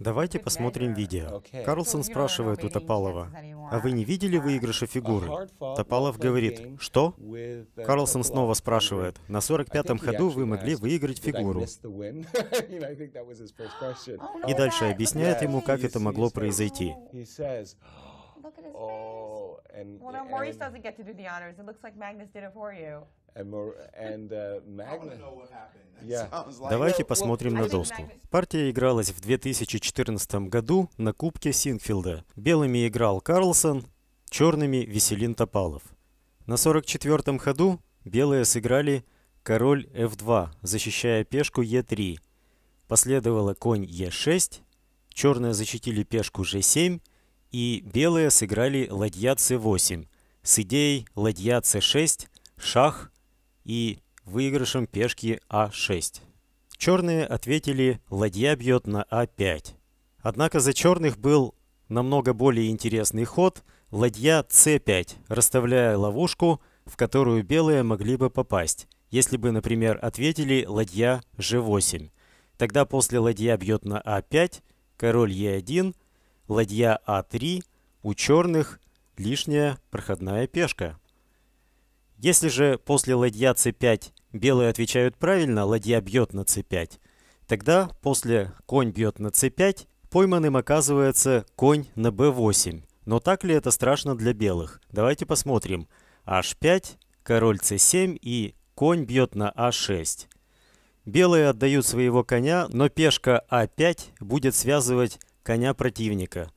Давайте посмотрим видео. Карлсон спрашивает у Топалова, «А вы не видели выигрыша фигуры?» Топалов говорит, «Что?» Карлсон снова спрашивает, «На 45-м ходу вы могли выиграть фигуру?» И дальше объясняет ему, как это могло произойти. Oh, well, no, Maurice doesn't get to do the honors. It looks like Magnus did it for you. Uh, Давайте посмотрим на доску. Партия игралась в 2014 году на Кубке Синкфилда. Белыми играл Карлсон, черными – Веселин Топалов. На 44-м ходу белые сыграли король f2, защищая пешку e3. Последовало конь e6, черные защитили пешку g7, и белые сыграли ладья c8 с идеей ладья c6, шах и выигрышем пешки А6. Черные ответили «Ладья бьет на А5». Однако за черных был намного более интересный ход «Ладья С5», расставляя ловушку, в которую белые могли бы попасть, если бы, например, ответили «Ладья Ж8». Тогда после ладья бьет на А5, король Е1, ладья А3, у черных лишняя проходная пешка. Если же после ладья c5 белые отвечают правильно, ладья бьет на c5, тогда после конь бьет на c5 пойманным оказывается конь на b8. Но так ли это страшно для белых? Давайте посмотрим. h5, король c7 и конь бьет на a а 6 Белые отдают своего коня, но пешка a а 5 будет связывать коня противника.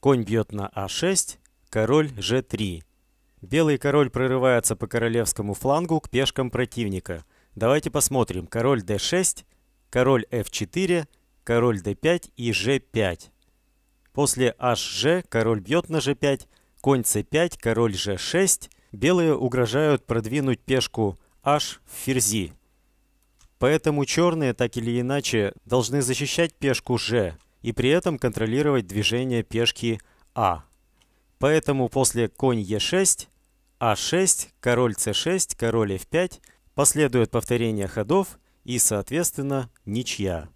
Конь бьет на a а 6 король g3. Белый король прорывается по королевскому флангу к пешкам противника. Давайте посмотрим. Король d6, король f4, король d5 и g5. После hg король бьет на g5, конь c5, король g6. Белые угрожают продвинуть пешку h в ферзи. Поэтому черные так или иначе должны защищать пешку g и при этом контролировать движение пешки а. Поэтому после конь e6 а6, король c 6 король F5, последует повторение ходов и, соответственно, ничья.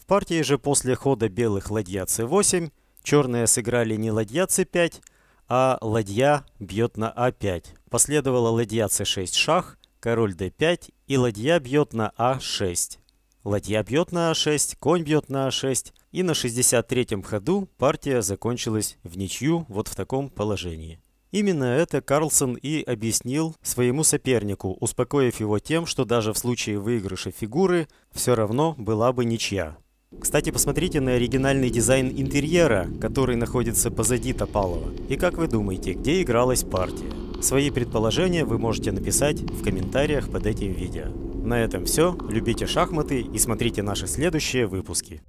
В партии же после хода белых ладья c 8 черные сыграли не ладья c 5 а ладья бьет на a а 5 Последовала ладья c 6 шах, король d5 и ладья бьет на a а 6 Ладья бьет на a а 6 конь бьет на a 6 и на 63-м ходу партия закончилась в ничью вот в таком положении. Именно это Карлсон и объяснил своему сопернику, успокоив его тем, что даже в случае выигрыша фигуры все равно была бы ничья. Кстати, посмотрите на оригинальный дизайн интерьера, который находится позади Топалова. И как вы думаете, где игралась партия? Свои предположения вы можете написать в комментариях под этим видео. На этом все. Любите шахматы и смотрите наши следующие выпуски.